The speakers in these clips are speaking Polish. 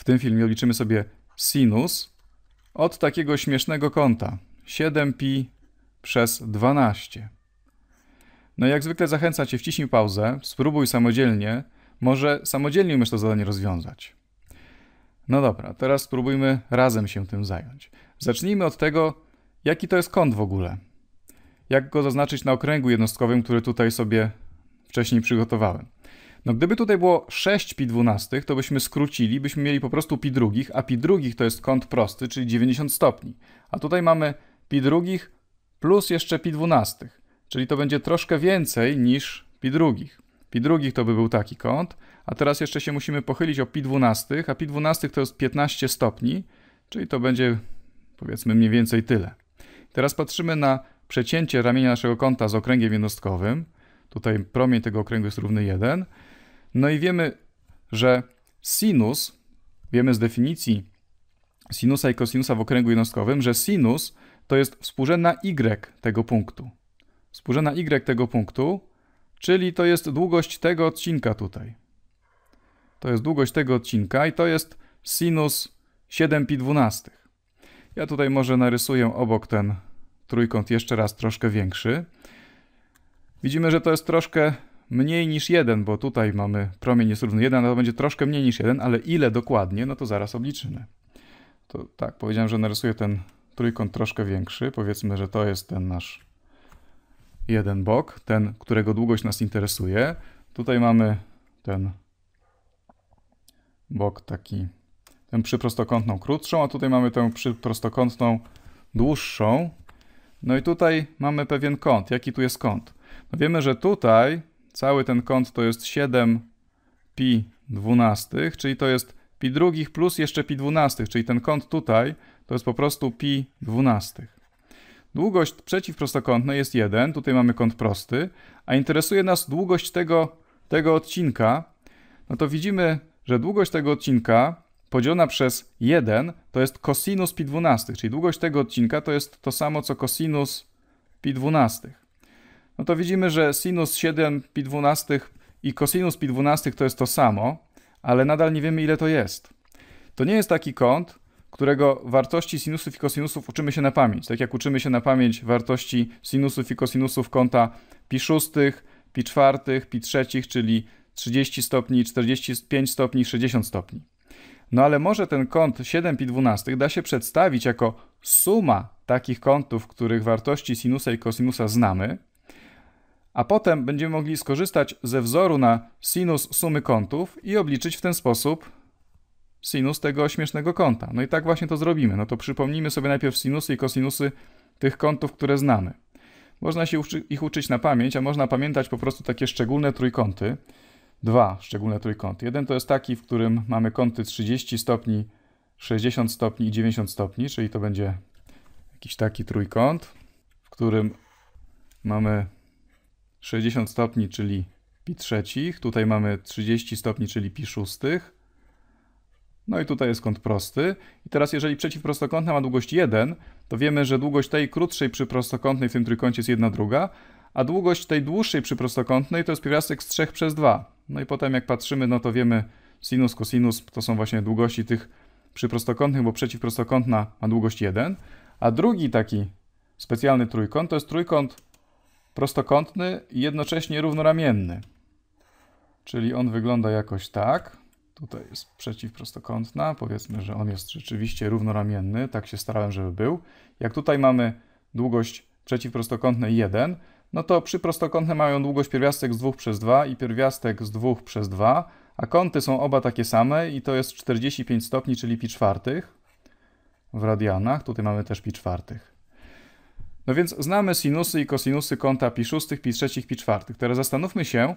W tym filmie liczymy sobie sinus od takiego śmiesznego kąta 7pi przez 12. No i jak zwykle zachęcam Cię, wciśnij pauzę, spróbuj samodzielnie, może samodzielnie umiesz to zadanie rozwiązać. No dobra, teraz spróbujmy razem się tym zająć. Zacznijmy od tego, jaki to jest kąt w ogóle. Jak go zaznaczyć na okręgu jednostkowym, który tutaj sobie wcześniej przygotowałem. No gdyby tutaj było 6 pi 12, to byśmy skrócili, byśmy mieli po prostu pi drugich, a pi drugich to jest kąt prosty, czyli 90 stopni. A tutaj mamy pi drugich plus jeszcze pi 12, czyli to będzie troszkę więcej niż pi drugich. Pi drugich to by był taki kąt, a teraz jeszcze się musimy pochylić o pi 12, a pi 12 to jest 15 stopni, czyli to będzie powiedzmy mniej więcej tyle. Teraz patrzymy na przecięcie ramienia naszego kąta z okręgiem jednostkowym. Tutaj promień tego okręgu jest równy 1. No i wiemy, że sinus, wiemy z definicji sinusa i kosinusa w okręgu jednostkowym, że sinus to jest współrzędna y tego punktu. Współrzędna y tego punktu, czyli to jest długość tego odcinka tutaj. To jest długość tego odcinka i to jest sinus 7pi12. Ja tutaj może narysuję obok ten trójkąt jeszcze raz troszkę większy. Widzimy, że to jest troszkę mniej niż jeden, bo tutaj mamy promień jest równy 1, to będzie troszkę mniej niż 1, ale ile dokładnie, no to zaraz obliczymy. To tak, powiedziałem, że narysuję ten trójkąt troszkę większy. Powiedzmy, że to jest ten nasz jeden bok, ten, którego długość nas interesuje. Tutaj mamy ten bok taki, ten przyprostokątną krótszą, a tutaj mamy tę przyprostokątną dłuższą. No i tutaj mamy pewien kąt. Jaki tu jest kąt? No wiemy, że tutaj cały ten kąt to jest 7 pi dwunastych, czyli to jest pi drugich plus jeszcze pi dwunastych, czyli ten kąt tutaj to jest po prostu pi dwunastych. Długość przeciwprostokątnej jest 1, tutaj mamy kąt prosty, a interesuje nas długość tego, tego odcinka. No to widzimy, że długość tego odcinka podzielona przez 1 to jest kosinus pi dwunastych, czyli długość tego odcinka to jest to samo co kosinus pi dwunastych no to widzimy, że sinus 7 pi 12 i cosinus pi 12 to jest to samo, ale nadal nie wiemy ile to jest. To nie jest taki kąt, którego wartości sinusów i kosinusów uczymy się na pamięć. Tak jak uczymy się na pamięć wartości sinusów i kosinusów kąta pi 6 pi 4 pi 3 czyli 30 stopni, 45 stopni, 60 stopni. No ale może ten kąt 7 pi 12 da się przedstawić jako suma takich kątów, których wartości sinusa i kosinusa znamy, a potem będziemy mogli skorzystać ze wzoru na sinus sumy kątów i obliczyć w ten sposób sinus tego śmiesznego kąta. No i tak właśnie to zrobimy. No to przypomnijmy sobie najpierw sinusy i kosinusy tych kątów, które znamy. Można się uczy ich uczyć na pamięć, a można pamiętać po prostu takie szczególne trójkąty. Dwa szczególne trójkąty. Jeden to jest taki, w którym mamy kąty 30 stopni, 60 stopni i 90 stopni, czyli to będzie jakiś taki trójkąt, w którym mamy 60 stopni, czyli pi trzecich. Tutaj mamy 30 stopni, czyli pi szóstych. No i tutaj jest kąt prosty. I teraz jeżeli przeciw prostokątna ma długość 1, to wiemy, że długość tej krótszej przy prostokątnej w tym trójkącie jest 1 druga, a długość tej dłuższej przy prostokątnej to jest pierwiastek z 3 przez 2. No i potem jak patrzymy, no to wiemy sinus, kosinus to są właśnie długości tych przyprostokątnych, bo przeciwprostokątna ma długość 1, a drugi taki specjalny trójkąt to jest trójkąt prostokątny i jednocześnie równoramienny. Czyli on wygląda jakoś tak. Tutaj jest przeciwprostokątna. Powiedzmy, że on jest rzeczywiście równoramienny. Tak się starałem, żeby był. Jak tutaj mamy długość przeciwprostokątnej 1, no to przy prostokątne mają długość pierwiastek z 2 przez 2 i pierwiastek z 2 przez 2, a kąty są oba takie same i to jest 45 stopni, czyli pi czwartych w radianach. Tutaj mamy też pi czwartych. No więc znamy sinusy i kosinusy kąta pi szóstych, pi trzecich, pi czwartych. Teraz zastanówmy się,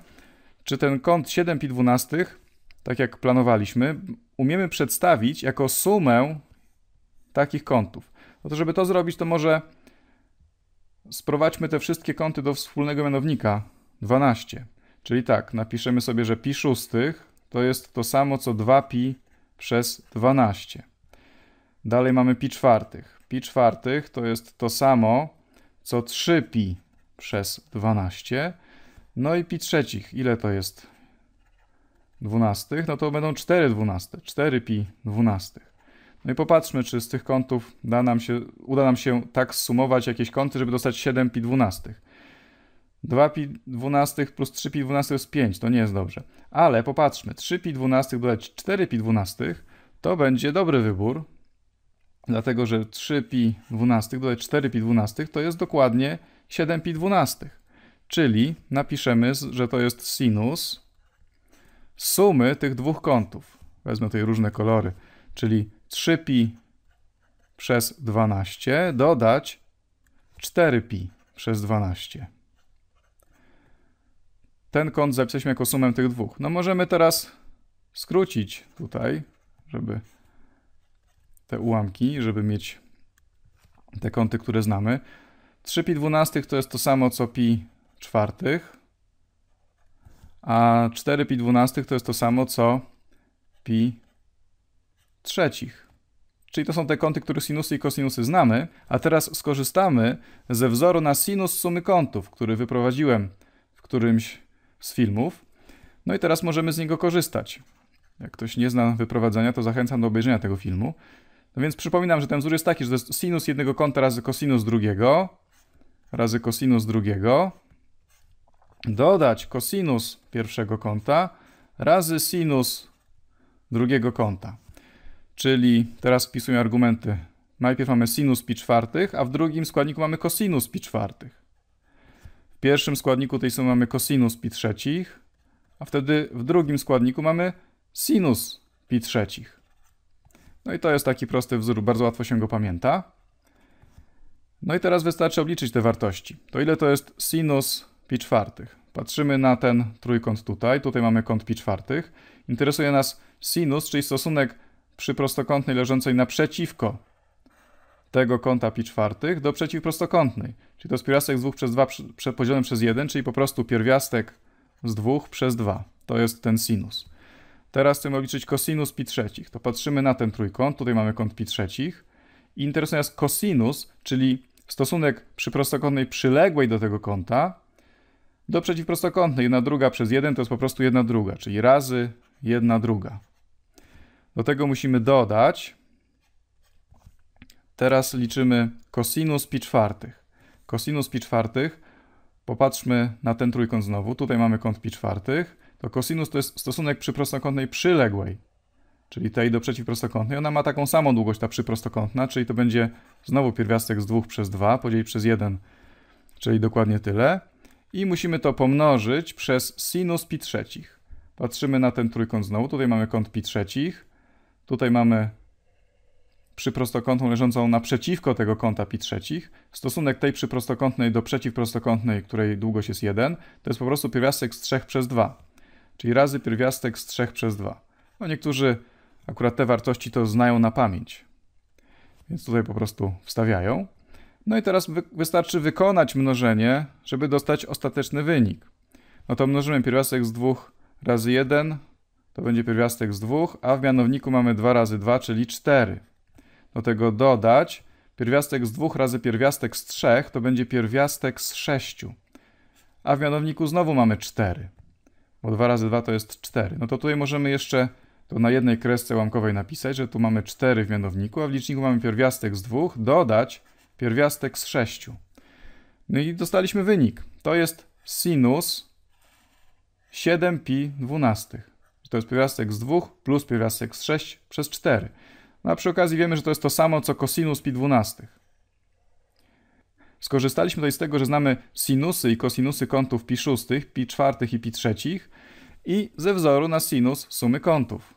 czy ten kąt 7 pi dwunastych, tak jak planowaliśmy, umiemy przedstawić jako sumę takich kątów. No to żeby to zrobić, to może sprowadźmy te wszystkie kąty do wspólnego mianownika 12. Czyli tak, napiszemy sobie, że pi szóstych to jest to samo co 2pi przez 12. Dalej mamy pi czwartych. Pi czwartych to jest to samo, co 3 pi przez 12. No i pi trzecich. Ile to jest 12, No to będą 4 12, 4 pi 12. No i popatrzmy, czy z tych kątów da nam się, uda nam się tak sumować jakieś kąty, żeby dostać 7 pi 12. 2 pi 12 plus 3 pi 12 jest 5, to nie jest dobrze. Ale popatrzmy, 3 pi 12 dodać 4 pi 12 to będzie dobry wybór, Dlatego, że 3pi 12 dodać 4pi 12 to jest dokładnie 7pi 12. Czyli napiszemy, że to jest sinus sumy tych dwóch kątów. Wezmę tutaj różne kolory. Czyli 3pi przez 12 dodać 4pi przez 12. Ten kąt zapisaliśmy jako sumę tych dwóch. No możemy teraz skrócić tutaj, żeby te ułamki, żeby mieć te kąty, które znamy. 3 pi dwunastych to jest to samo co pi czwartych, a 4 pi dwunastych to jest to samo co pi trzecich. Czyli to są te kąty, które sinusy i kosinusy znamy, a teraz skorzystamy ze wzoru na sinus sumy kątów, który wyprowadziłem w którymś z filmów. No i teraz możemy z niego korzystać. Jak ktoś nie zna wyprowadzenia, to zachęcam do obejrzenia tego filmu. No więc przypominam, że ten wzór jest taki, że to jest sinus jednego kąta razy kosinus drugiego, razy kosinus drugiego, dodać kosinus pierwszego kąta razy sinus drugiego kąta. Czyli teraz wpisuję argumenty. Najpierw mamy sinus pi czwartych, a w drugim składniku mamy kosinus pi czwartych. W pierwszym składniku tej sumy mamy kosinus pi trzecich, a wtedy w drugim składniku mamy sinus pi trzecich. No i to jest taki prosty wzór, bardzo łatwo się go pamięta. No i teraz wystarczy obliczyć te wartości. To ile to jest sinus pi czwartych? Patrzymy na ten trójkąt tutaj, tutaj mamy kąt pi czwartych. Interesuje nas sinus, czyli stosunek przy prostokątnej leżącej naprzeciwko tego kąta pi czwartych do przeciwprostokątnej. Czyli to jest pierwiastek z 2 przez 2 podzielony przez 1, czyli po prostu pierwiastek z 2 przez 2. To jest ten sinus. Teraz chcemy obliczyć cosinus pi trzecich. To patrzymy na ten trójkąt, tutaj mamy kąt pi trzecich. I interesuje nas cosinus, czyli stosunek przy prostokątnej przyległej do tego kąta do przeciwprostokątnej. Jedna druga przez jeden to jest po prostu jedna druga, czyli razy jedna druga. Do tego musimy dodać. Teraz liczymy cosinus pi czwartych. Cosinus pi czwartych, popatrzmy na ten trójkąt znowu. Tutaj mamy kąt pi czwartych to kosinus to jest stosunek przy prostokątnej przyległej, czyli tej do przeciwprostokątnej. Ona ma taką samą długość, ta przyprostokątna, czyli to będzie znowu pierwiastek z 2 przez 2 podzielić przez 1, czyli dokładnie tyle. I musimy to pomnożyć przez sinus pi trzecich. Patrzymy na ten trójkąt znowu. Tutaj mamy kąt pi trzecich. Tutaj mamy przyprostokątną leżącą naprzeciwko tego kąta pi trzecich. Stosunek tej przyprostokątnej do przeciwprostokątnej, której długość jest 1, to jest po prostu pierwiastek z 3 przez 2 czyli razy pierwiastek z 3 przez 2. No niektórzy akurat te wartości to znają na pamięć, więc tutaj po prostu wstawiają. No i teraz wy wystarczy wykonać mnożenie, żeby dostać ostateczny wynik. No to mnożymy pierwiastek z 2 razy 1, to będzie pierwiastek z 2, a w mianowniku mamy 2 razy 2, czyli 4. Do tego dodać pierwiastek z 2 razy pierwiastek z 3, to będzie pierwiastek z 6. A w mianowniku znowu mamy 4 bo 2 razy 2 to jest 4. No to tutaj możemy jeszcze to na jednej kresce łamkowej napisać, że tu mamy 4 w mianowniku, a w liczniku mamy pierwiastek z 2, dodać pierwiastek z 6. No i dostaliśmy wynik. To jest sinus 7pi 12. To jest pierwiastek z 2 plus pierwiastek z 6 przez 4. No a przy okazji wiemy, że to jest to samo co cosinus pi 12. Skorzystaliśmy tutaj z tego, że znamy sinusy i kosinusy kątów pi szóstych, pi czwartych i pi trzecich i ze wzoru na sinus sumy kątów.